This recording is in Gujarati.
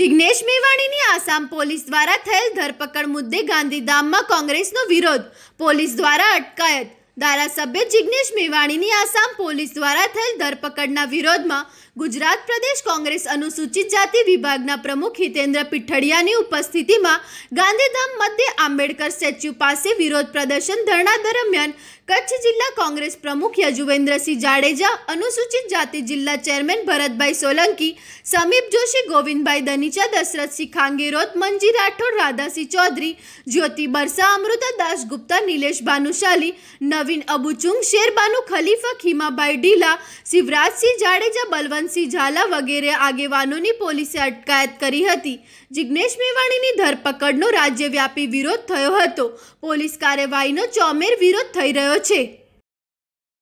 જિગ્નેશ મેવાણીની આસામ પોલીસ દ્વારા થયેલ ધરપકડ મુદ્દે ગાંધીધામમાં કોંગ્રેસનો વિરોધ પોલીસ દ્વારા અટકાયત ધારાસભ્ય જિગ્નેશ મેવાણીની આસામ પોલીસ દ્વારા થયેલ ધરપકડના વિરોધમાં ગુજરાત પ્રદેશ કોંગ્રેસ અનુસૂચિત જાતિ વિભાગના પ્રમુખ હિતેન્દ્ર પીઠડિયાની ઉપસ્થિતિમાં ગાંધીધામ મધ્યે આંબેડકર સ્ટેચ્યુ પાસે વિરોધ પ્રદર્શન ધરણા દરમિયાન કચ્છ જિલ્લા કોંગ્રેસ પ્રમુખ યજુવેન્દ્રસિંહ જાડેજા અનુસૂચિત જાતિ જિલ્લા ચેરમેન ભરતભાઈ સોલંકી સમીપ જોશી ગોવિંદભાઈ દનીચા દશરથસિંહ ખાંગેરોત મંજી રાઠોડ રાધાસિંહ ચૌધરી જ્યોતિ બરસા અમૃતા દાસ ગુપ્તા નિલેશ ભાનુશાલી નવ નવીન અબુચુંગ શેરબાનુ ખલીફા ખીમાભાઈ ઢીલા શિવરાજસિંહ જાડેજા બલવંતસિંહ ઝાલા વગેરે આગેવાનોની પોલીસે અટકાયત કરી હતી જિગ્નેશ મેવાણીની ધરપકડનો રાજ્યવ્યાપી વિરોધ થયો હતો પોલીસ કાર્યવાહીનો ચોમેર વિરોધ થઈ રહ્યો છે